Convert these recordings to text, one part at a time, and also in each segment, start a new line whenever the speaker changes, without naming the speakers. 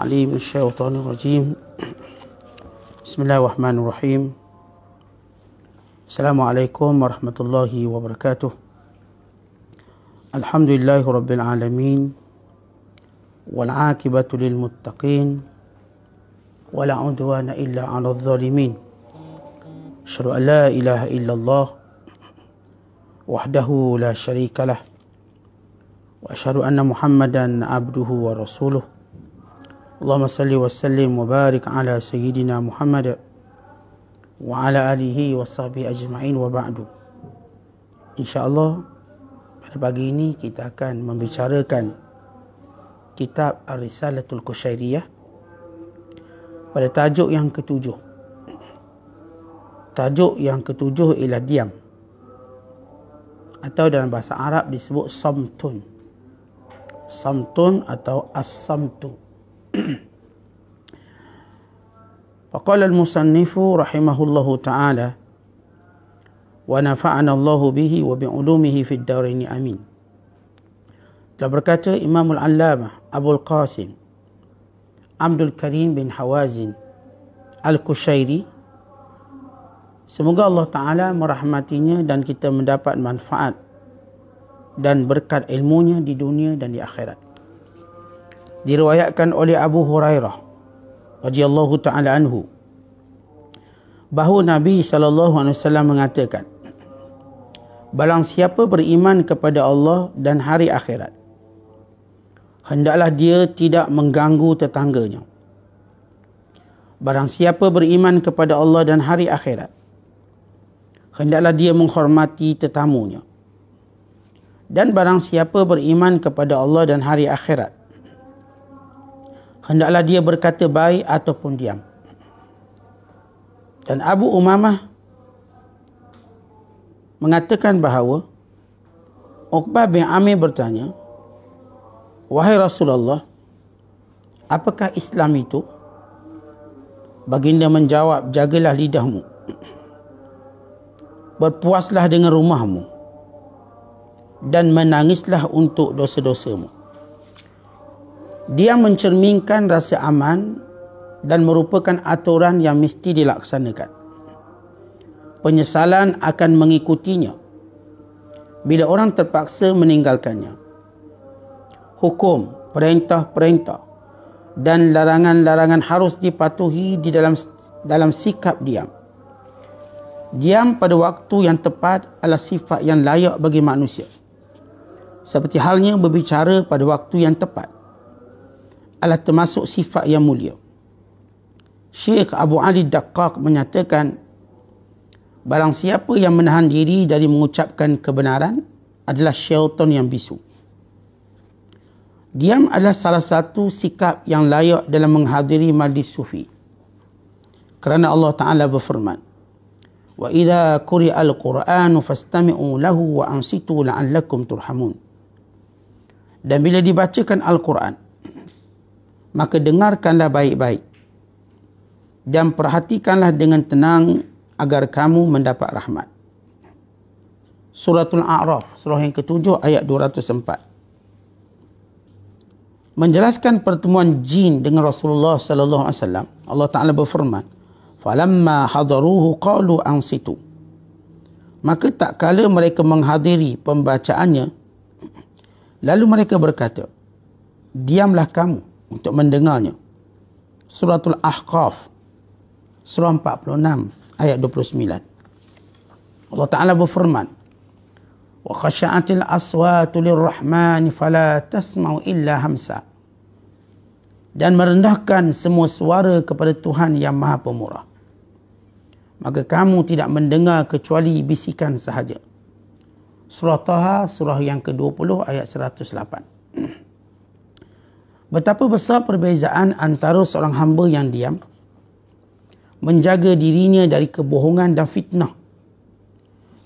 alim syaitanir rajim bismillahirrahmanirrahim assalamualaikum warahmatullahi wabarakatuh alhamdulillahi rabbil alamin wal aqibatu lil muttaqin wala udwana illa 'alal zalimin syru la ilaha illallah wahdahu la syarikalah wa syru anna muhammadan abduhu wa rasuluhu اللهم صل وسلم ala على Muhammad wa ala alihi وصحبه أجمعين وبعد إن شاء الله pada pagi ini kita akan membicarakan kitab Ar-Risalatul Qushairiyah pada tajuk yang ketujuh tajuk yang ketujuh ialah diam atau dalam bahasa Arab disebut samtun samtun atau as-samtun فقال المصنف رحمه الله تعالى ونفعنا الله به وبعلومه في الدارين امين تبركاته امام العلامه ابو القاسم عبد الكريم بن حوازن الكشيري Semoga Allah Ta'ala merahmatinya dan kita mendapat manfaat dan berkat ilmunya di dunia dan di akhirat diriwayatkan oleh Abu Hurairah radhiyallahu taala anhu bahawa Nabi sallallahu alaihi wasallam mengatakan barang siapa beriman kepada Allah dan hari akhirat hendaklah dia tidak mengganggu tetangganya barang siapa beriman kepada Allah dan hari akhirat hendaklah dia menghormati tetamunya dan barang siapa beriman kepada Allah dan hari akhirat hendaklah dia berkata baik ataupun diam. Dan Abu Umamah mengatakan bahawa Uqbah bin Amir bertanya, Wahai Rasulullah, apakah Islam itu? Baginda menjawab, jagalah lidahmu. Berpuaslah dengan rumahmu. Dan menangislah untuk dosa-dosamu. Dia mencerminkan rasa aman dan merupakan aturan yang mesti dilaksanakan. Penyesalan akan mengikutinya bila orang terpaksa meninggalkannya. Hukum, perintah-perintah dan larangan-larangan harus dipatuhi di dalam dalam sikap diam. Diam pada waktu yang tepat adalah sifat yang layak bagi manusia. Seperti halnya berbicara pada waktu yang tepat adalah termasuk sifat yang mulia. Syekh Abu Ali Daqqaq menyatakan, barang siapa yang menahan diri dari mengucapkan kebenaran adalah syaitan yang bisu. Diam adalah salah satu sikap yang layak dalam menghadiri majlis sufi. Kerana Allah Ta'ala berfirman, Wa idha kuri al-Quran fastami'u lahu wa Dan bila dibacakan Al-Quran, maka dengarkanlah baik-baik dan perhatikanlah dengan tenang agar kamu mendapat rahmat. Suratul A'raf, surah yang ketujuh ayat 204. Menjelaskan pertemuan jin dengan Rasulullah sallallahu alaihi wasallam. Allah Taala berfirman, "Falamma hadaruhu qalu ansitu." Maka tak kala mereka menghadiri pembacaannya, lalu mereka berkata, "Diamlah kamu." untuk mendengarnya. Suratul Ahqaf, surah 46, ayat 29. Allah Ta'ala berfirman, وَخَشَعَتِ الْأَصْوَاتُ لِلْرَحْمَنِ فَلَا تَسْمَعُ إِلَّا hamsa. Dan merendahkan semua suara kepada Tuhan yang maha pemurah. Maka kamu tidak mendengar kecuali bisikan sahaja. Surah Taha, surah yang ke-20, ayat 108. Betapa besar perbezaan antara seorang hamba yang diam menjaga dirinya dari kebohongan dan fitnah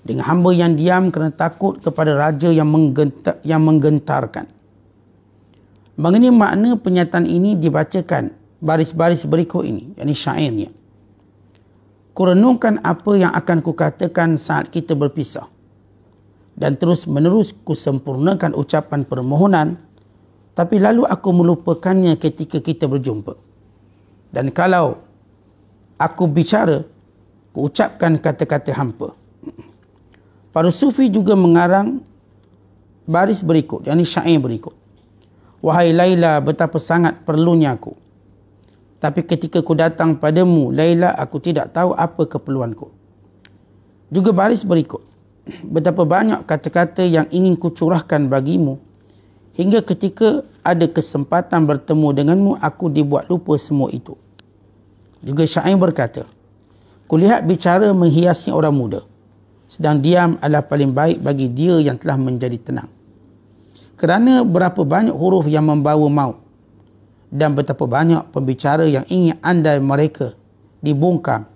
dengan hamba yang diam kerana takut kepada raja yang menggentar, yang menggentarkan. Mengenai makna penyataan ini dibacakan baris-baris berikut ini, yakni syairnya. Kurenungkan apa yang akan kukatakan saat kita berpisah dan terus menerus kusempurnakan ucapan permohonan tapi lalu aku melupakannya ketika kita berjumpa. Dan kalau aku bicara, aku ucapkan kata-kata hampa. Para sufi juga mengarang baris berikut, yang ini syair berikut. Wahai Laila, betapa sangat perlunya aku. Tapi ketika ku datang padamu, Laila, aku tidak tahu apa keperluanku. Juga baris berikut. Betapa banyak kata-kata yang ingin ku curahkan bagimu, Hingga ketika ada kesempatan bertemu denganmu, aku dibuat lupa semua itu. Juga Syair berkata, Kulihat bicara menghiasi orang muda. Sedang diam adalah paling baik bagi dia yang telah menjadi tenang. Kerana berapa banyak huruf yang membawa maut dan betapa banyak pembicara yang ingin andai mereka dibungkam.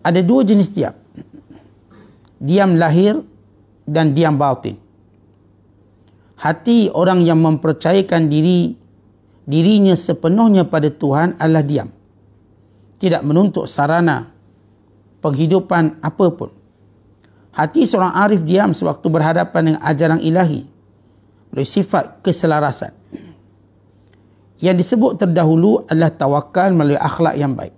Ada dua jenis diam. Diam lahir dan diam batin hati orang yang mempercayakan diri dirinya sepenuhnya pada Tuhan adalah diam. Tidak menuntut sarana penghidupan apapun. Hati seorang arif diam sewaktu berhadapan dengan ajaran ilahi oleh sifat keselarasan. Yang disebut terdahulu adalah tawakal melalui akhlak yang baik.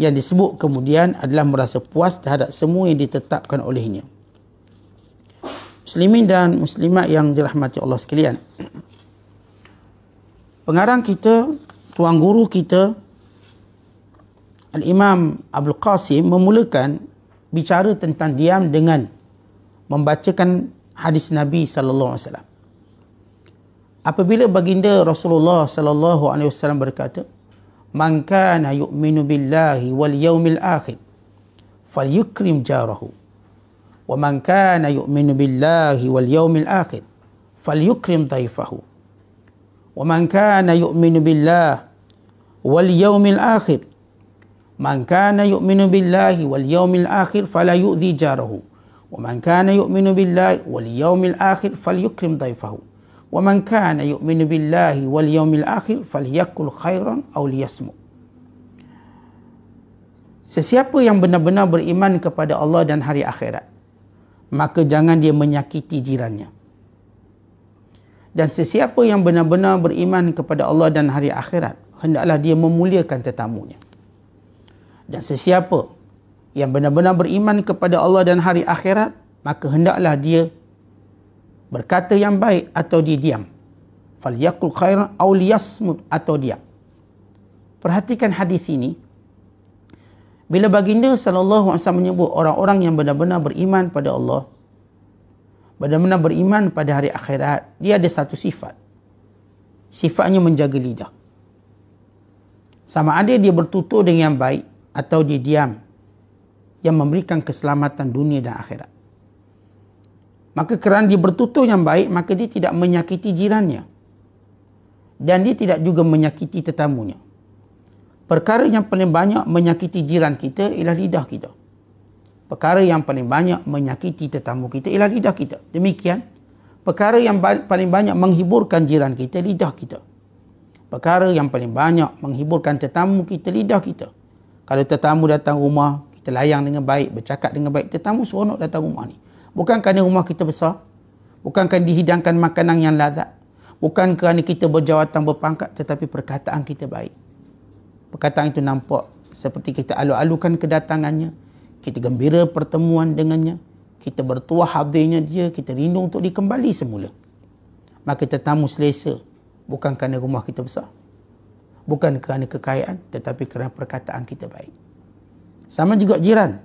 Yang disebut kemudian adalah merasa puas terhadap semua yang ditetapkan olehnya muslimin dan muslimat yang dirahmati Allah sekalian. Pengarang kita, tuan guru kita, Al-Imam Abdul Qasim memulakan bicara tentang diam dengan membacakan hadis Nabi sallallahu alaihi wasallam. Apabila baginda Rasulullah sallallahu alaihi wasallam berkata, "Man kana yu'minu billahi wal yawmil akhir, falyukrim jarahu." ومن كان يؤمن بالله واليوم الآخر فليكرم ضيفه ومن كان يؤمن بالله واليوم الآخر من كان يؤمن بالله واليوم الآخر فلا يؤذي جاره ومن كان يؤمن بالله واليوم الآخر فليكرم ضيفه ومن كان يؤمن بالله واليوم الآخر فليأكل خيرا أو ليسمو Sesiapa yang benar-benar beriman kepada Allah dan hari akhirat maka jangan dia menyakiti jirannya. Dan sesiapa yang benar-benar beriman kepada Allah dan hari akhirat, hendaklah dia memuliakan tetamunya. Dan sesiapa yang benar-benar beriman kepada Allah dan hari akhirat, maka hendaklah dia berkata yang baik atau dia diam. Falyakul khairan awliyasmud atau diam. Perhatikan hadis ini, bila baginda SAW menyebut orang-orang yang benar-benar beriman pada Allah. Benar-benar beriman pada hari akhirat. Dia ada satu sifat. Sifatnya menjaga lidah. Sama ada dia bertutur dengan baik atau dia diam. Yang memberikan keselamatan dunia dan akhirat. Maka kerana dia bertutur yang baik, maka dia tidak menyakiti jirannya. Dan dia tidak juga menyakiti tetamunya. Perkara yang paling banyak menyakiti jiran kita ialah lidah kita. Perkara yang paling banyak menyakiti tetamu kita ialah lidah kita. Demikian, perkara yang ba- paling banyak menghiburkan jiran kita, lidah kita. Perkara yang paling banyak menghiburkan tetamu kita, lidah kita. Kalau tetamu datang rumah, kita layang dengan baik, bercakap dengan baik. Tetamu seronok datang rumah ni. Bukan kerana rumah kita besar. Bukan kerana dihidangkan makanan yang lazat. Bukan kerana kita berjawatan berpangkat tetapi perkataan kita baik perkataan itu nampak seperti kita alu-alukan kedatangannya, kita gembira pertemuan dengannya, kita bertuah hadirnya dia, kita rindu untuk dikembali semula. Maka kita tamu selesa bukan kerana rumah kita besar, bukan kerana kekayaan tetapi kerana perkataan kita baik. Sama juga jiran.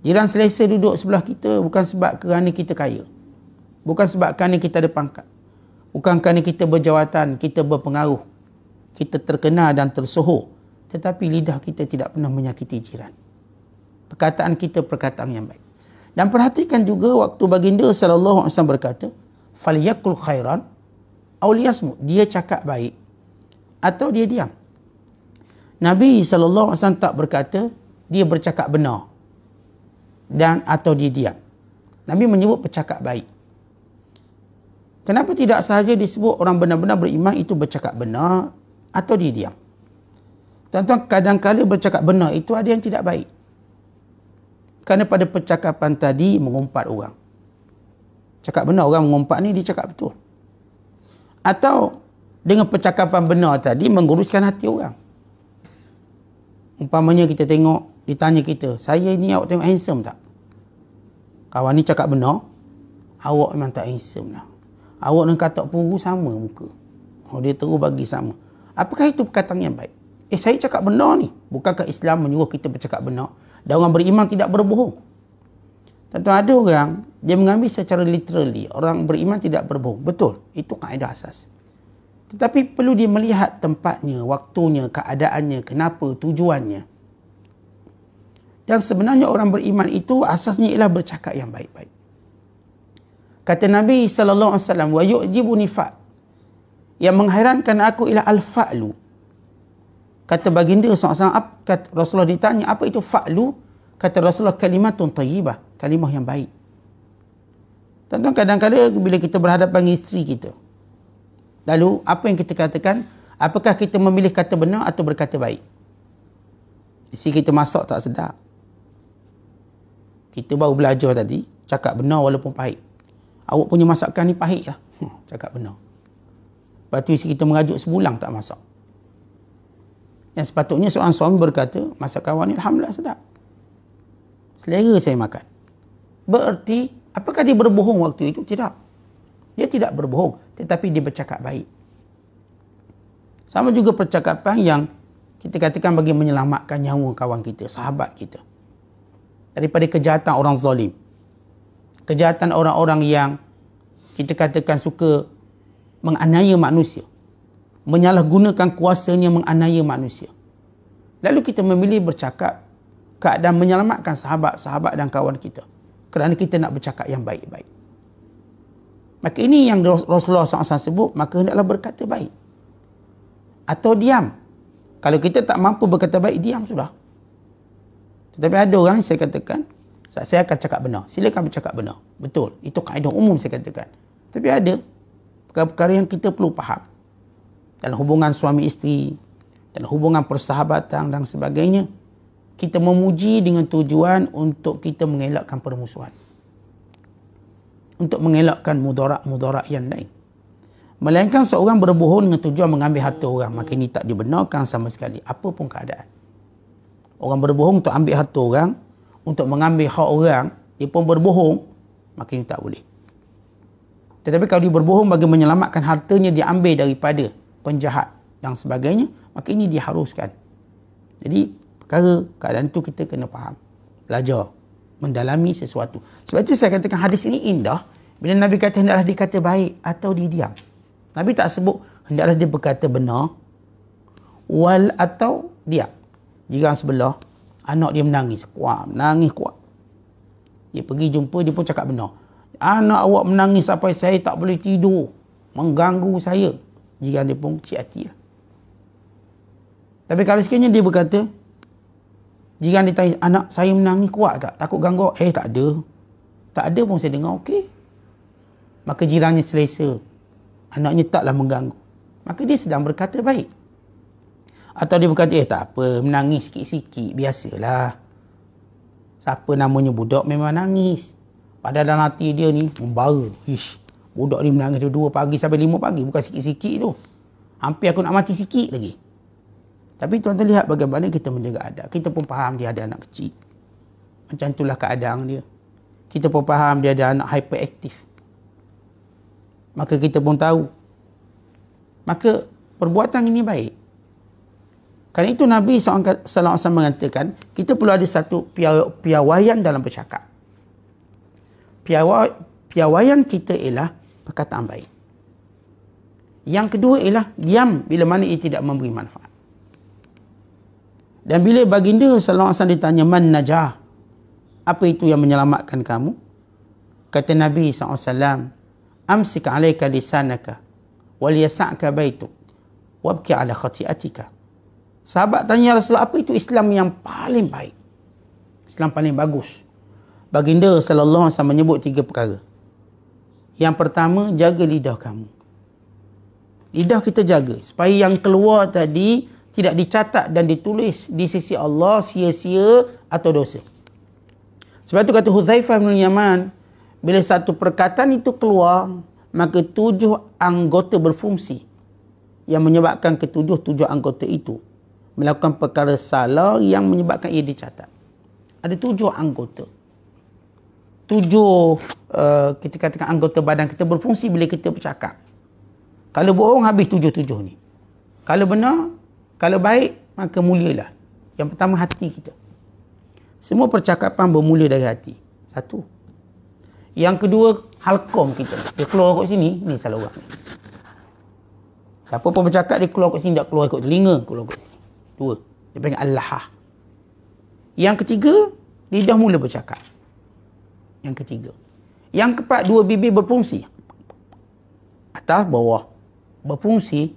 Jiran selesa duduk sebelah kita bukan sebab kerana kita kaya. Bukan sebab kerana kita ada pangkat. Bukan kerana kita berjawatan, kita berpengaruh kita terkena dan tersohor tetapi lidah kita tidak pernah menyakiti jiran perkataan kita perkataan yang baik dan perhatikan juga waktu baginda sallallahu alaihi wasallam berkata falyakul khairan aw liyasmu dia cakap baik atau dia diam nabi sallallahu alaihi wasallam tak berkata dia bercakap benar dan atau dia diam nabi menyebut bercakap baik Kenapa tidak sahaja disebut orang benar-benar beriman itu bercakap benar atau dia diam. Tuan-tuan, kadangkala bercakap benar itu ada yang tidak baik. Kerana pada percakapan tadi mengumpat orang. Cakap benar orang mengumpat ni dia cakap betul. Atau dengan percakapan benar tadi menguruskan hati orang. Umpamanya kita tengok, ditanya kita, saya ni awak tengok handsome tak? Kawan ni cakap benar, awak memang tak handsome lah. Awak dengan katak puru sama muka. Oh, dia terus bagi sama. Apakah itu perkataan yang baik? Eh, saya cakap benar ni. Bukankah Islam menyuruh kita bercakap benar? Dan orang beriman tidak berbohong. Tentu ada orang, dia mengambil secara literally. Orang beriman tidak berbohong. Betul. Itu kaedah asas. Tetapi perlu dia melihat tempatnya, waktunya, keadaannya, kenapa, tujuannya. Dan sebenarnya orang beriman itu asasnya ialah bercakap yang baik-baik. Kata Nabi sallallahu alaihi wasallam wa yang menghairankan aku ialah al-fa'lu. Kata baginda SAW, kata Rasulullah ditanya, apa itu fa'lu? Kata Rasulullah, kalimatun tayyibah, kalimah yang baik. Tentu kadang-kadang bila kita berhadapan dengan isteri kita. Lalu, apa yang kita katakan? Apakah kita memilih kata benar atau berkata baik? Isteri kita masak tak sedap. Kita baru belajar tadi, cakap benar walaupun pahit. Awak punya masakan ni pahit lah. Hm, cakap benar. Lepas tu isteri kita mengajuk sebulang tak masak. Yang sepatutnya seorang suami berkata, masak awak ni Alhamdulillah sedap. Selera saya makan. Bererti apakah dia berbohong waktu itu? Tidak. Dia tidak berbohong. Tetapi dia bercakap baik. Sama juga percakapan yang kita katakan bagi menyelamatkan nyawa kawan kita, sahabat kita. Daripada kejahatan orang zalim. Kejahatan orang-orang yang kita katakan suka menganiaya manusia. Menyalahgunakan kuasanya menganiaya manusia. Lalu kita memilih bercakap keadaan menyelamatkan sahabat-sahabat dan kawan kita. Kerana kita nak bercakap yang baik-baik. Maka ini yang Rasulullah SAW sebut, maka hendaklah berkata baik. Atau diam. Kalau kita tak mampu berkata baik, diam sudah. Tetapi ada orang saya katakan, saya akan cakap benar. Silakan bercakap benar. Betul. Itu kaedah umum saya katakan. Tapi ada perkara-perkara yang kita perlu faham. dan hubungan suami isteri, dan hubungan persahabatan dan sebagainya, kita memuji dengan tujuan untuk kita mengelakkan permusuhan. Untuk mengelakkan mudarat-mudarat yang lain. Melainkan seorang berbohong dengan tujuan mengambil harta orang. Makin ini tak dibenarkan sama sekali. Apa pun keadaan. Orang berbohong untuk ambil harta orang. Untuk mengambil hak orang. Dia pun berbohong. Makin ini tak boleh. Tetapi kalau dia berbohong bagi menyelamatkan hartanya diambil daripada penjahat dan sebagainya, maka ini diharuskan. Jadi perkara keadaan itu kita kena faham. Belajar mendalami sesuatu. Sebab itu saya katakan hadis ini indah bila Nabi kata hendaklah dia kata baik atau dia diam. Nabi tak sebut hendaklah dia berkata benar wal atau diam. Jika sebelah anak dia menangis kuat, menangis kuat. Dia pergi jumpa dia pun cakap benar. Anak awak menangis sampai saya tak boleh tidur. Mengganggu saya. Jika dia pun kecil hati. Lah. Tapi kalau sekiranya dia berkata, jika dia tanya, anak saya menangis kuat tak? Takut ganggu? Eh, tak ada. Tak ada pun saya dengar, okey. Maka jirannya selesa. Anaknya taklah mengganggu. Maka dia sedang berkata baik. Atau dia berkata, eh tak apa, menangis sikit-sikit, biasalah. Siapa namanya budak memang nangis pada dalam hati dia ni membara oh, ish budak ni menangis dari 2 pagi sampai lima pagi bukan sikit-sikit tu hampir aku nak mati sikit lagi tapi tuan terlihat bagaimana kita menjaga adab kita pun faham dia ada anak kecil macam itulah keadaan dia kita pun faham dia ada anak hyperaktif maka kita pun tahu maka perbuatan ini baik kerana itu Nabi SAW mengatakan, kita perlu ada satu piawaian dalam bercakap piawaian kita ialah perkataan baik. Yang kedua ialah diam bila mana ia tidak memberi manfaat. Dan bila baginda sallallahu alaihi wasallam ditanya man najah? Apa itu yang menyelamatkan kamu? Kata Nabi saw. alaihi wasallam, amsik alayka lisanaka wal yasaka baituk wabki ala khati'atika. Sahabat tanya Rasulullah, apa itu Islam yang paling baik? Islam paling bagus. Baginda sallallahu alaihi wasallam menyebut tiga perkara. Yang pertama, jaga lidah kamu. Lidah kita jaga supaya yang keluar tadi tidak dicatat dan ditulis di sisi Allah sia-sia atau dosa. Sebab itu kata Huzaifah bin Yaman, bila satu perkataan itu keluar, maka tujuh anggota berfungsi yang menyebabkan ketujuh-tujuh anggota itu melakukan perkara salah yang menyebabkan ia dicatat. Ada tujuh anggota tujuh uh, kita katakan anggota badan kita berfungsi bila kita bercakap. Kalau bohong habis tujuh-tujuh ni. Kalau benar, kalau baik maka mulialah. Yang pertama hati kita. Semua percakapan bermula dari hati. Satu. Yang kedua halkom kita. Dia keluar kat sini, ni salah orang. Siapa pun bercakap dia keluar kat sini, tak keluar kat telinga, keluar kat sini. Dua. Dia panggil Allah. Yang ketiga, lidah mula bercakap. Yang ketiga. Yang keempat, dua bibir berfungsi. Atas, bawah. Berfungsi,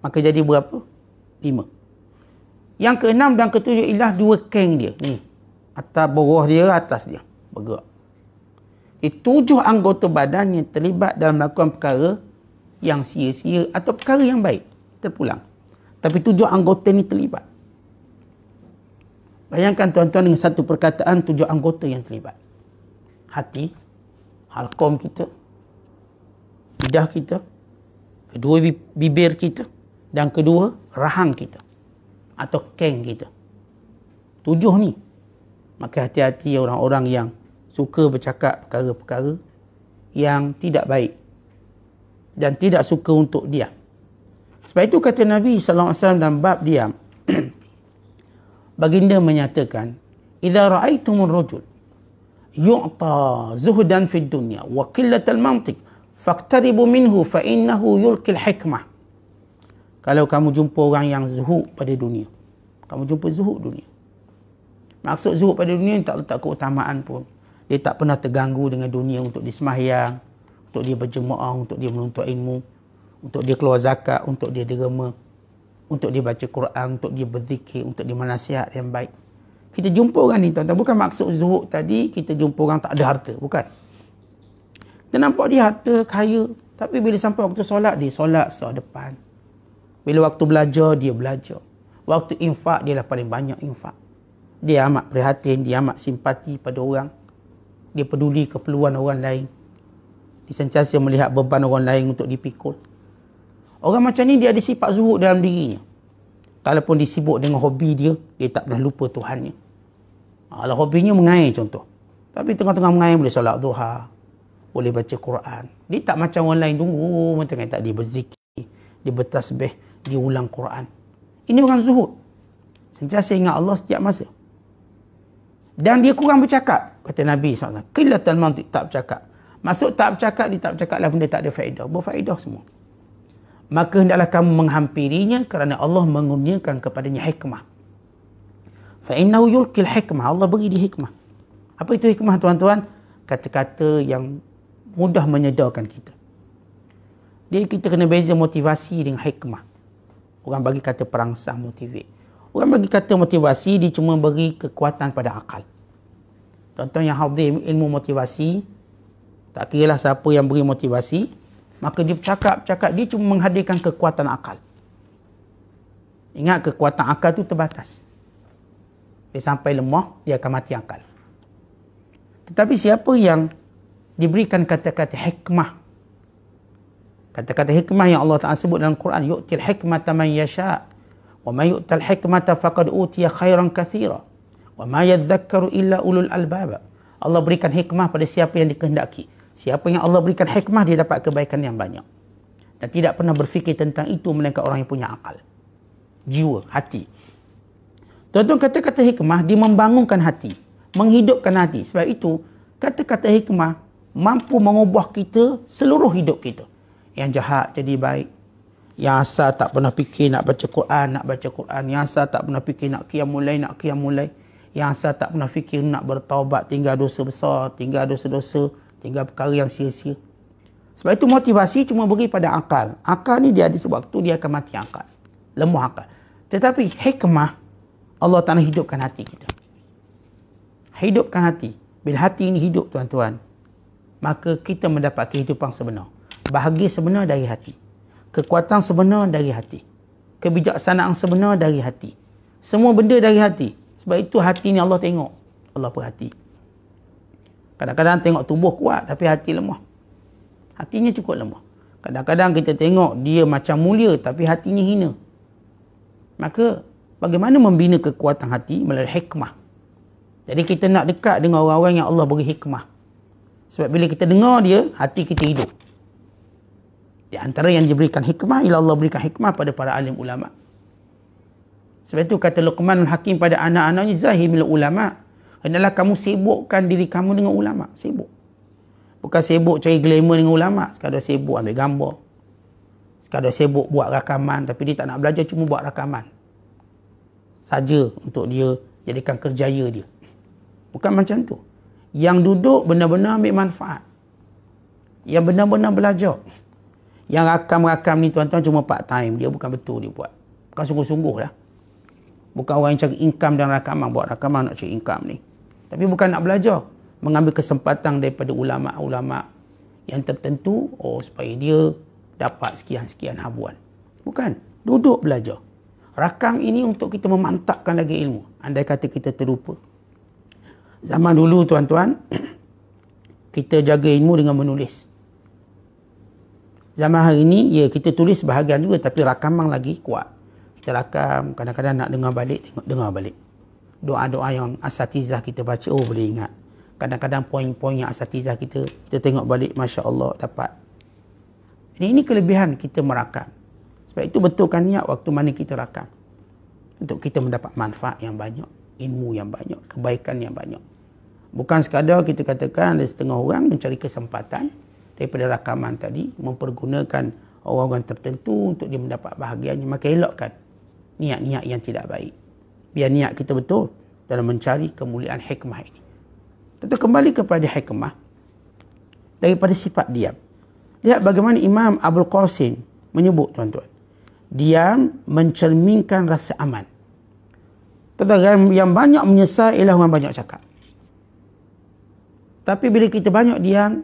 maka jadi berapa? Lima. Yang keenam dan ketujuh ialah dua keng dia. Ni. Atas bawah dia, atas dia. Bergerak. Di tujuh anggota badan yang terlibat dalam melakukan perkara yang sia-sia atau perkara yang baik. Terpulang. Tapi tujuh anggota ni terlibat. Bayangkan tuan-tuan dengan satu perkataan tujuh anggota yang terlibat hati, halkom kita, lidah kita, kedua bibir kita dan kedua rahang kita atau keng kita. Tujuh ni. Maka hati-hati orang-orang yang suka bercakap perkara-perkara yang tidak baik dan tidak suka untuk diam. Sebab itu kata Nabi SAW dalam bab diam, baginda menyatakan, إِذَا رَأَيْتُمُ الرَّجُلِ يعطى زهدا في الدنيا وقلة المنطق فاقتربوا منه فإنه يلقي الحكمة kalau kamu jumpa orang yang zuhud pada dunia kamu jumpa zuhud dunia maksud zuhud pada dunia tak letak keutamaan pun dia tak pernah terganggu dengan dunia untuk disemahyang untuk dia berjemaah untuk dia menuntut ilmu untuk dia keluar zakat untuk dia derma untuk dia baca Quran untuk dia berzikir untuk dia menasihat yang baik kita jumpa orang ni tuan-tuan bukan maksud zuhud tadi kita jumpa orang tak ada harta bukan dia nampak dia harta kaya tapi bila sampai waktu solat dia solat sah depan bila waktu belajar dia belajar waktu infak dia lah paling banyak infak dia amat prihatin dia amat simpati pada orang dia peduli keperluan orang lain dia sentiasa melihat beban orang lain untuk dipikul orang macam ni dia ada sifat zuhud dalam dirinya Kalaupun dia sibuk dengan hobi dia, dia tak pernah lupa Tuhannya. Kalau ha, hobinya mengair contoh. Tapi tengah-tengah mengair boleh solat duha. Boleh baca Quran. Dia tak macam orang lain tunggu. Oh, macam tak dia berzikir. Dia bertasbih. Dia ulang Quran. Ini orang zuhud. Sentiasa ingat Allah setiap masa. Dan dia kurang bercakap. Kata Nabi SAW. Kila mantik tak bercakap. Maksud tak bercakap, dia tak bercakap lah benda tak ada faedah. Berfaedah semua maka hendaklah kamu menghampirinya kerana Allah mengurniakan kepadanya hikmah. Fa innahu yulqil hikmah, Allah beri dia hikmah. Apa itu hikmah tuan-tuan? Kata-kata yang mudah menyedarkan kita. Dia kita kena beza motivasi dengan hikmah. Orang bagi kata perangsang motivate. Orang bagi kata motivasi, dia cuma beri kekuatan pada akal. Contohnya tuan yang ilmu motivasi, tak kira lah siapa yang beri motivasi, Maka dia cakap-cakap, dia cuma menghadirkan kekuatan akal. Ingat kekuatan akal tu terbatas. Dia sampai lemah, dia akan mati akal. Tetapi siapa yang diberikan kata-kata hikmah? Kata-kata hikmah yang Allah Ta'ala sebut dalam Quran, yu'til hikmah man yasha' wa man yu'til hikmah faqad utiya khairan kathira wa ma yadhakkaru illa ulul albab. Allah berikan hikmah pada siapa yang dikehendaki. Siapa yang Allah berikan hikmah, dia dapat kebaikan yang banyak. Dan tidak pernah berfikir tentang itu melainkan orang yang punya akal. Jiwa, hati. Tuan-tuan kata-kata hikmah, dia membangunkan hati. Menghidupkan hati. Sebab itu, kata-kata hikmah mampu mengubah kita seluruh hidup kita. Yang jahat jadi baik. Yang asal tak pernah fikir nak baca Quran, nak baca Quran. Yang asal tak pernah fikir nak kiam mulai, nak kiam mulai. Yang asal tak pernah fikir nak bertaubat, tinggal dosa besar, tinggal dosa-dosa tinggal perkara yang sia-sia. Sebab itu motivasi cuma beri pada akal. Akal ni dia ada sebab tu dia akan mati akal. Lemah akal. Tetapi hikmah Allah Ta'ala hidupkan hati kita. Hidupkan hati. Bila hati ini hidup tuan-tuan. Maka kita mendapat kehidupan sebenar. Bahagia sebenar dari hati. Kekuatan sebenar dari hati. Kebijaksanaan sebenar dari hati. Semua benda dari hati. Sebab itu hati ni Allah tengok. Allah perhati. Kadang-kadang tengok tubuh kuat tapi hati lemah. Hatinya cukup lemah. Kadang-kadang kita tengok dia macam mulia tapi hatinya hina. Maka bagaimana membina kekuatan hati melalui hikmah? Jadi kita nak dekat dengan orang-orang yang Allah beri hikmah. Sebab bila kita dengar dia, hati kita hidup. Di antara yang diberikan hikmah, ialah Allah berikan hikmah pada para alim ulama. Sebab itu kata Luqmanul Hakim pada anak-anaknya, Zahimil ulama' adalah kamu sibukkan diri kamu dengan ulama. Sibuk. Bukan sibuk cari glamour dengan ulama. Sekadar sibuk ambil gambar. Sekadar sibuk buat rakaman. Tapi dia tak nak belajar, cuma buat rakaman. Saja untuk dia jadikan kerjaya dia. Bukan macam tu. Yang duduk benar-benar ambil manfaat. Yang benar-benar belajar. Yang rakam-rakam ni tuan-tuan cuma part time. Dia bukan betul dia buat. Bukan sungguh-sungguh lah. Bukan orang yang cari income dan rakaman. Buat rakaman nak cari income ni. Tapi bukan nak belajar. Mengambil kesempatan daripada ulama-ulama yang tertentu. Oh, supaya dia dapat sekian-sekian habuan. Bukan. Duduk belajar. Rakang ini untuk kita memantapkan lagi ilmu. Andai kata kita terlupa. Zaman dulu, tuan-tuan, kita jaga ilmu dengan menulis. Zaman hari ini, ya kita tulis sebahagian juga tapi rakaman lagi kuat. Kita rakam, kadang-kadang nak dengar balik, tengok dengar balik doa-doa yang asatizah kita baca oh boleh ingat kadang-kadang poin-poin yang asatizah kita kita tengok balik Masya Allah dapat ini, ini kelebihan kita merakam sebab itu betulkan niat waktu mana kita rakam untuk kita mendapat manfaat yang banyak ilmu yang banyak kebaikan yang banyak bukan sekadar kita katakan ada setengah orang mencari kesempatan daripada rakaman tadi mempergunakan orang-orang tertentu untuk dia mendapat bahagiannya maka elakkan niat-niat yang tidak baik biar niat kita betul dalam mencari kemuliaan hikmah ini. Tentu kembali kepada hikmah daripada sifat diam. Lihat bagaimana Imam Abdul Qasim menyebut tuan-tuan. Diam mencerminkan rasa aman. Tetapi yang banyak menyesal ialah orang banyak cakap. Tapi bila kita banyak diam,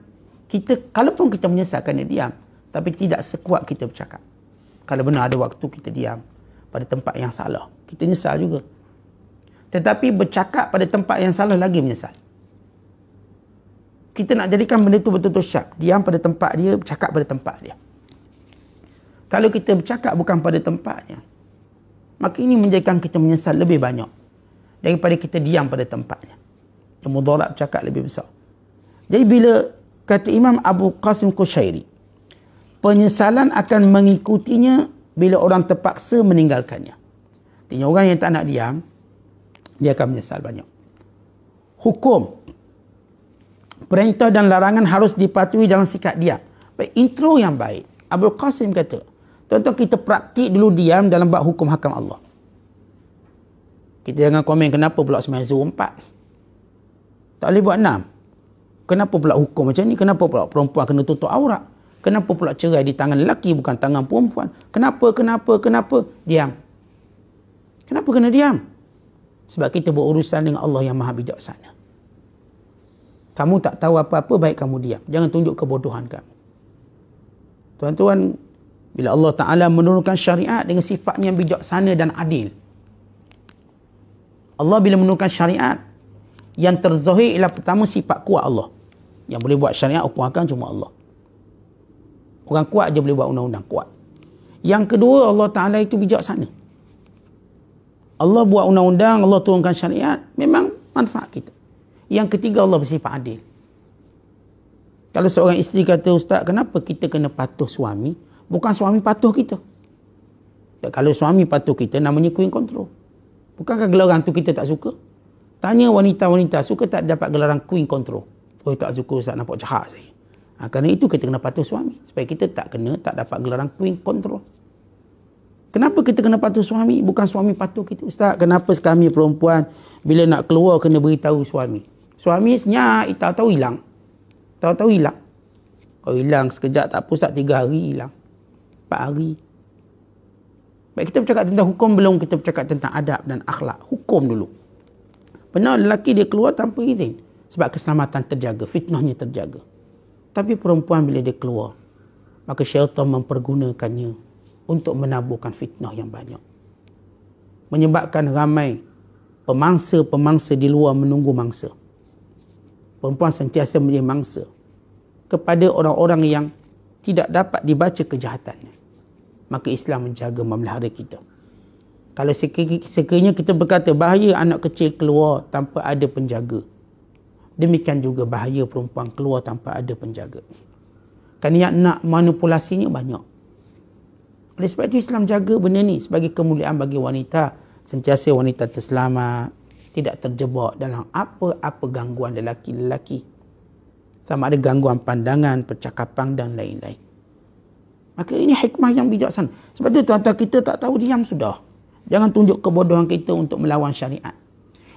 kita kalaupun kita menyesal dia diam, tapi tidak sekuat kita bercakap. Kalau benar ada waktu kita diam, pada tempat yang salah. Kita nyesal juga. Tetapi bercakap pada tempat yang salah lagi menyesal. Kita nak jadikan benda itu betul-betul syak. Diam pada tempat dia, bercakap pada tempat dia. Kalau kita bercakap bukan pada tempatnya, maka ini menjadikan kita menyesal lebih banyak daripada kita diam pada tempatnya. Yang mudarat bercakap lebih besar. Jadi bila kata Imam Abu Qasim Qushairi, penyesalan akan mengikutinya bila orang terpaksa meninggalkannya. tanya orang yang tak nak diam, dia akan menyesal banyak. Hukum. Perintah dan larangan harus dipatuhi dalam sikap diam. Baik, intro yang baik. Abdul Qasim kata, tuan-tuan kita praktik dulu diam dalam bab hukum hakam Allah. Kita jangan komen kenapa pula sembilan zuhur empat. Tak boleh buat enam. Kenapa pula hukum macam ni? Kenapa pula perempuan kena tutup aurat? Kenapa pula cerai di tangan lelaki bukan tangan perempuan? Kenapa, kenapa, kenapa? Diam. Kenapa kena diam? Sebab kita berurusan dengan Allah yang maha bijaksana. Kamu tak tahu apa-apa, baik kamu diam. Jangan tunjuk kebodohan kamu. Tuan-tuan, bila Allah Ta'ala menurunkan syariat dengan sifatnya yang bijaksana dan adil. Allah bila menurunkan syariat, yang terzahir ialah pertama sifat kuat Allah. Yang boleh buat syariat, aku akan cuma Allah. Orang kuat je boleh buat undang-undang kuat. Yang kedua Allah Ta'ala itu bijaksana. Allah buat undang-undang, Allah turunkan syariat. Memang manfaat kita. Yang ketiga Allah bersifat adil. Kalau seorang isteri kata, Ustaz kenapa kita kena patuh suami? Bukan suami patuh kita. Dan kalau suami patuh kita namanya queen control. Bukankah gelaran tu kita tak suka? Tanya wanita-wanita suka tak dapat gelaran queen control. Oh tak suka Ustaz nampak cahak saya. Ha, kerana itu kita kena patuh suami. Supaya kita tak kena, tak dapat gelaran queen control. Kenapa kita kena patuh suami? Bukan suami patuh kita. Ustaz, kenapa kami perempuan bila nak keluar kena beritahu suami? Suami senyap, tahu-tahu hilang. Tahu-tahu hilang. Kalau hilang sekejap tak pusat, tiga hari hilang. Empat hari. Baik kita bercakap tentang hukum belum kita bercakap tentang adab dan akhlak. Hukum dulu. Pernah lelaki dia keluar tanpa izin. Sebab keselamatan terjaga, fitnahnya terjaga. Tapi perempuan bila dia keluar, maka syaitan mempergunakannya untuk menaburkan fitnah yang banyak. Menyebabkan ramai pemangsa-pemangsa di luar menunggu mangsa. Perempuan sentiasa menjadi mangsa kepada orang-orang yang tidak dapat dibaca kejahatannya. Maka Islam menjaga memelihara kita. Kalau sekiranya kita berkata bahaya anak kecil keluar tanpa ada penjaga, Demikian juga bahaya perempuan keluar tanpa ada penjaga. Kan niat nak manipulasinya banyak. Oleh sebab itu Islam jaga benda ni sebagai kemuliaan bagi wanita. Sentiasa wanita terselamat. Tidak terjebak dalam apa-apa gangguan lelaki-lelaki. Sama ada gangguan pandangan, percakapan dan lain-lain. Maka ini hikmah yang bijaksana. Sebab itu tuan-tuan kita tak tahu diam sudah. Jangan tunjuk kebodohan kita untuk melawan syariat.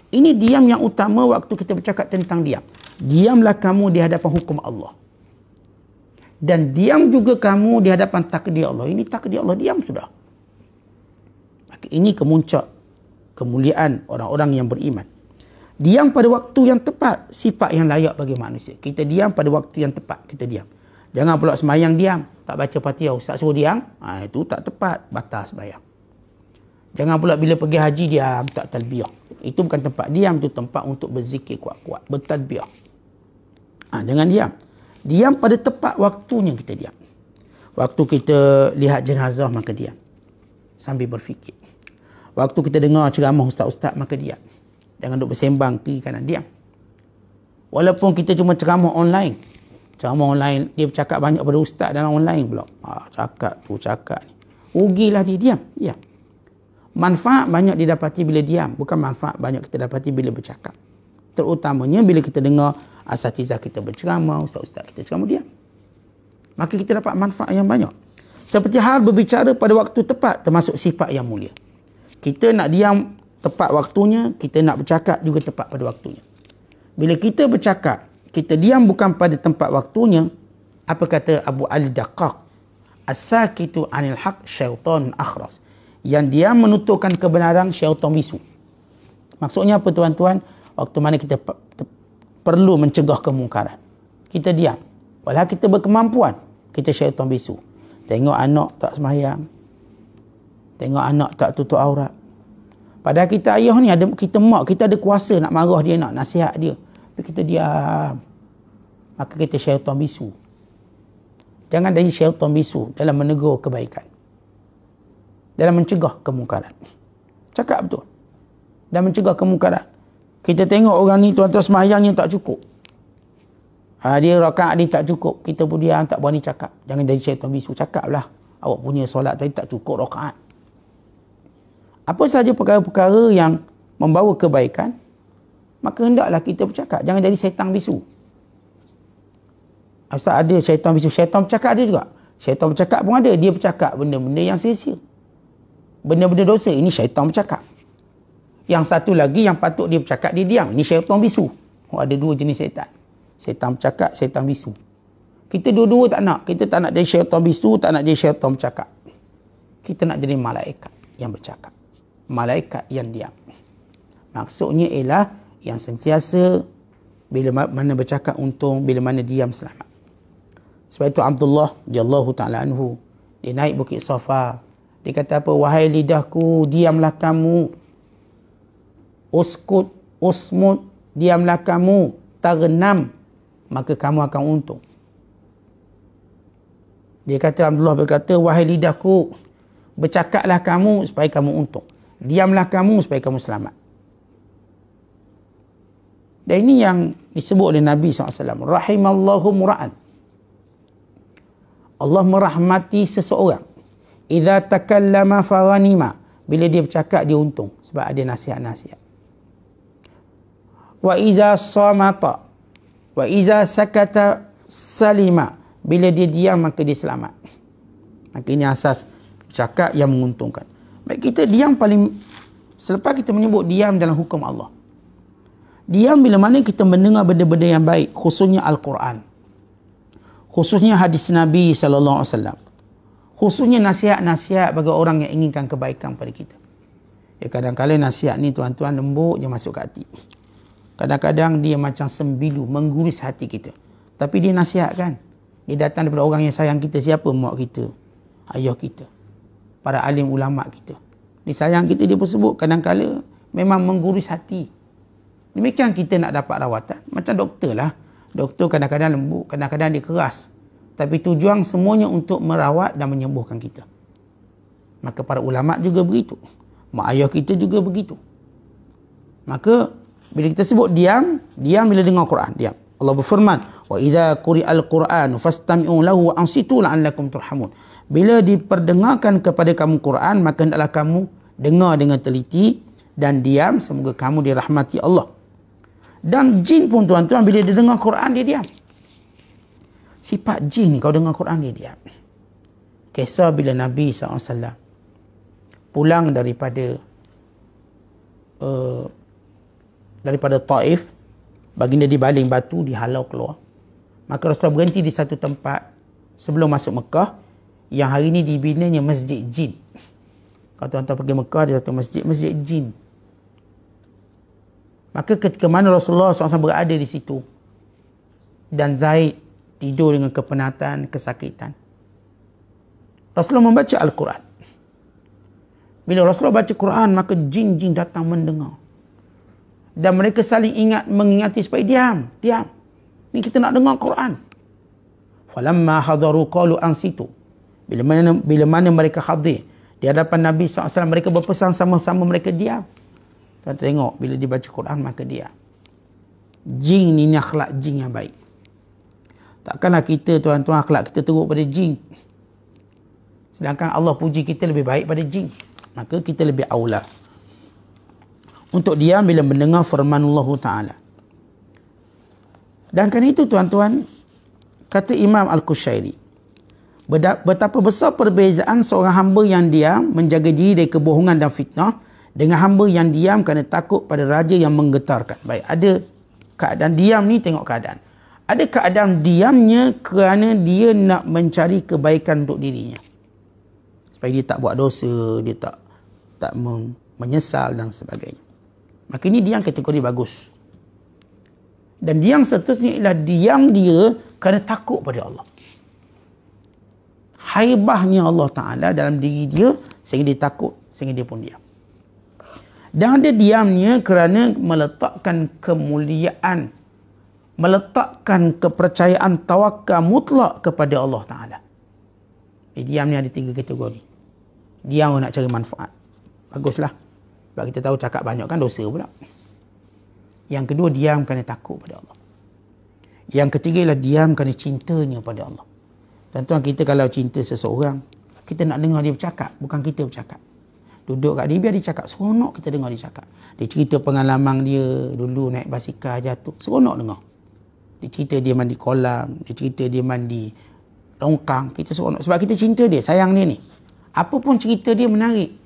Ini diam yang utama waktu kita bercakap tentang diam. Diamlah kamu di hadapan hukum Allah. Dan diam juga kamu di hadapan takdir Allah. Ini takdir Allah, diam sudah. Maka ini kemuncak kemuliaan orang-orang yang beriman. Diam pada waktu yang tepat, sifat yang layak bagi manusia. Kita diam pada waktu yang tepat, kita diam. Jangan pula semayang diam, tak baca patiah, ustaz suruh diam. Ha, itu tak tepat, batas semayang. Jangan pula bila pergi haji diam, tak talbiah. Itu bukan tempat diam, tu tempat untuk berzikir kuat-kuat, bertadbiah. Ha, jangan diam. Diam pada tepat waktunya kita diam. Waktu kita lihat jenazah, maka diam. Sambil berfikir. Waktu kita dengar ceramah ustaz-ustaz, maka diam. Jangan duduk bersembang kiri kanan, diam. Walaupun kita cuma ceramah online. Ceramah online, dia bercakap banyak pada ustaz dalam online pula. Ha, cakap tu, cakap ni. Rugilah dia, diam, diam manfaat banyak didapati bila diam bukan manfaat banyak kita dapati bila bercakap terutamanya bila kita dengar asatiza kita berceramah ustaz-ustaz kita ceramah diam maka kita dapat manfaat yang banyak seperti hal berbicara pada waktu tepat termasuk sifat yang mulia kita nak diam tepat waktunya kita nak bercakap juga tepat pada waktunya bila kita bercakap kita diam bukan pada tempat waktunya apa kata Abu Ali Daqaq as-sakitu anil haq syaitan akhras yang dia menuturkan kebenaran syaitan bisu. Maksudnya apa tuan-tuan? Waktu mana kita perlu mencegah kemungkaran. Kita diam. Walau kita berkemampuan, kita syaitan bisu. Tengok anak tak semayang. Tengok anak tak tutup aurat. Padahal kita ayah ni, ada, kita mak, kita ada kuasa nak marah dia, nak nasihat dia. Tapi kita diam. Maka kita syaitan bisu. Jangan dari syaitan bisu dalam menegur kebaikan dalam mencegah kemungkaran. Cakap betul. Dan mencegah kemungkaran. Kita tengok orang ni tuan-tuan semayangnya tak cukup. Ha, dia rakaat dia tak cukup. Kita pun dia tak berani cakap. Jangan jadi syaitan bisu. lah. Awak punya solat tadi tak cukup rakaat. Apa saja perkara-perkara yang membawa kebaikan, maka hendaklah kita bercakap. Jangan jadi syaitan bisu. Ustaz ada syaitan bisu. Syaitan bercakap ada juga. Syaitan bercakap pun ada. Dia bercakap benda-benda yang sia-sia benda-benda dosa. Ini syaitan bercakap. Yang satu lagi yang patut dia bercakap, dia diam. Ini syaitan bisu. Oh, ada dua jenis syaitan. Syaitan bercakap, syaitan bisu. Kita dua-dua tak nak. Kita tak nak jadi syaitan bisu, tak nak jadi syaitan bercakap. Kita nak jadi malaikat yang bercakap. Malaikat yang diam. Maksudnya ialah yang sentiasa bila mana bercakap untung, bila mana diam selamat. Sebab itu Abdullah, dia Ta'ala Anhu, dia naik bukit Safa, dia kata apa? Wahai lidahku, diamlah kamu. Uskut, usmut, diamlah kamu. Terenam, maka kamu akan untung. Dia kata, Abdullah berkata, Wahai lidahku, bercakaplah kamu supaya kamu untung. Diamlah kamu supaya kamu selamat. Dan ini yang disebut oleh Nabi SAW. Rahimallahu mura'an. Allah merahmati seseorang. Iza takallama faranima. Bila dia bercakap, dia untung. Sebab ada nasihat-nasihat. Wa iza samata. Wa iza sakata salima. Bila dia diam, maka dia selamat. Maka ini asas bercakap yang menguntungkan. Baik kita diam paling... Selepas kita menyebut diam dalam hukum Allah. Diam bila mana kita mendengar benda-benda yang baik. Khususnya Al-Quran. Khususnya hadis Nabi SAW khususnya nasihat-nasihat bagi orang yang inginkan kebaikan pada kita. Ya kadang-kadang nasihat ni tuan-tuan lembut je masuk ke hati. Kadang-kadang dia macam sembilu, mengguris hati kita. Tapi dia nasihat kan. Dia datang daripada orang yang sayang kita. Siapa? Mak kita. Ayah kita. Para alim ulama kita. Dia sayang kita, dia pun sebut. Kadang-kadang memang mengguris hati. Demikian kita nak dapat rawatan. Macam doktor lah. Doktor kadang-kadang lembut, kadang-kadang dia keras. Tapi tujuan semuanya untuk merawat dan menyembuhkan kita. Maka para ulama' juga begitu. Mak ayah kita juga begitu. Maka bila kita sebut diam, diam bila dengar Quran, diam. Allah berfirman, "Wa idza quri'al Quran fastami'u lahu wa ansitu la'allakum turhamun." Bila diperdengarkan kepada kamu Quran, maka hendaklah kamu dengar dengan teliti dan diam semoga kamu dirahmati Allah. Dan jin pun tuan-tuan bila dia dengar Quran dia diam. Sifat jin ni kau dengar Quran ni dia. Kisah bila Nabi SAW pulang daripada uh, daripada Taif baginda dibaling batu dihalau keluar maka Rasulullah berhenti di satu tempat sebelum masuk Mekah yang hari ini dibinanya masjid jin kalau tuan-tuan pergi Mekah ada satu masjid masjid jin maka ketika mana Rasulullah SAW berada di situ dan Zaid tidur dengan kepenatan, kesakitan. Rasulullah membaca Al-Quran. Bila Rasulullah baca Quran, maka jin-jin datang mendengar. Dan mereka saling ingat, mengingati supaya diam, diam. Ini kita nak dengar Quran. Falamma hadharu qalu ansitu. Bila mana bila mana mereka hadir di hadapan Nabi SAW, mereka berpesan sama-sama mereka diam. Tuan tengok bila dibaca Quran maka diam. Jin ini akhlak jin yang baik. Takkanlah kita tuan-tuan akhlak kita teruk pada jin. Sedangkan Allah puji kita lebih baik pada jin. Maka kita lebih aula. Untuk dia bila mendengar firman Allah Ta'ala. Dan kerana itu tuan-tuan, kata Imam Al-Qushairi, betapa besar perbezaan seorang hamba yang diam menjaga diri dari kebohongan dan fitnah dengan hamba yang diam kerana takut pada raja yang menggetarkan. Baik, ada keadaan diam ni tengok keadaan. Ada keadaan diamnya kerana dia nak mencari kebaikan untuk dirinya? Supaya dia tak buat dosa, dia tak tak menyesal dan sebagainya. Maka ini diam kategori bagus. Dan diam seterusnya ialah diam dia kerana takut pada Allah. Haibahnya Allah Ta'ala dalam diri dia sehingga dia takut, sehingga dia pun diam. Dan ada diamnya kerana meletakkan kemuliaan meletakkan kepercayaan tawakal mutlak kepada Allah Ta'ala. Eh, diam ni ada tiga kategori. Diam nak cari manfaat. Baguslah. Sebab kita tahu cakap banyak kan dosa pula. Yang kedua, diam kerana takut pada Allah. Yang ketiga ialah diam kerana cintanya pada Allah. Tentuan kita kalau cinta seseorang, kita nak dengar dia bercakap, bukan kita bercakap. Duduk kat dia, biar dia cakap. Seronok kita dengar dia cakap. Dia cerita pengalaman dia dulu naik basikal jatuh. Seronok dengar dia cerita dia mandi kolam, dia cerita dia mandi longkang, kita seronok. Sebab kita cinta dia, sayang dia ni. Apa pun cerita dia menarik.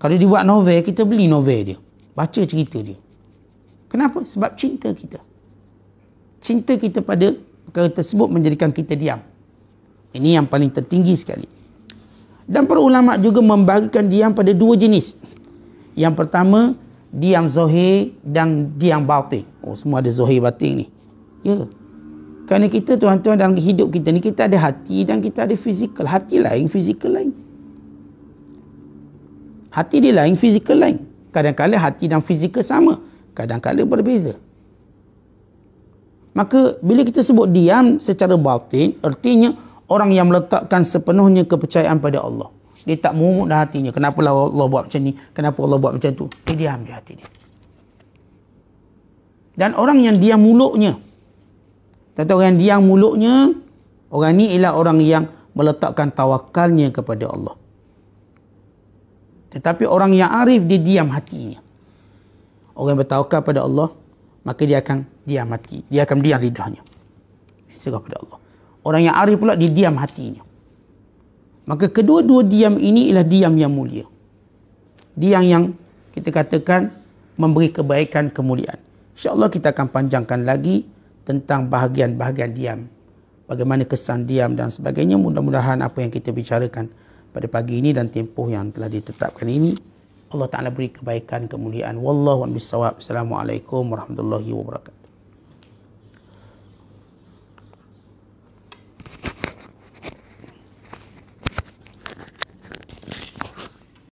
Kalau dia buat novel, kita beli novel dia. Baca cerita dia. Kenapa? Sebab cinta kita. Cinta kita pada perkara tersebut menjadikan kita diam. Ini yang paling tertinggi sekali. Dan para ulama juga membagikan diam pada dua jenis. Yang pertama, diam zohir dan diam batin. Oh, semua ada zohir batin ni. Ya. Kerana kita tuan-tuan dalam hidup kita ni kita ada hati dan kita ada fizikal. Hati lain, fizikal lain. Hati dia lain, fizikal lain. Kadang-kadang hati dan fizikal sama. Kadang-kadang berbeza. Maka bila kita sebut diam secara batin, artinya orang yang meletakkan sepenuhnya kepercayaan pada Allah. Dia tak mumut dalam hatinya. Kenapalah Allah buat macam ni? Kenapa Allah buat macam tu? Dia diam di hati dia. Dan orang yang diam mulutnya, Tentu orang yang diam mulutnya, orang ini ialah orang yang meletakkan tawakalnya kepada Allah. Tetapi orang yang arif, dia diam hatinya. Orang yang bertawakal kepada Allah, maka dia akan diam hati. Dia akan diam lidahnya. Serah pada Allah. Orang yang arif pula, dia diam hatinya. Maka kedua-dua diam ini ialah diam yang mulia. Diam yang kita katakan memberi kebaikan kemuliaan. InsyaAllah kita akan panjangkan lagi tentang bahagian-bahagian diam. Bagaimana kesan diam dan sebagainya. Mudah-mudahan apa yang kita bicarakan pada pagi ini dan tempoh yang telah ditetapkan ini. Allah Ta'ala beri kebaikan, kemuliaan. Wallahu'an bisawab. Assalamualaikum warahmatullahi wabarakatuh.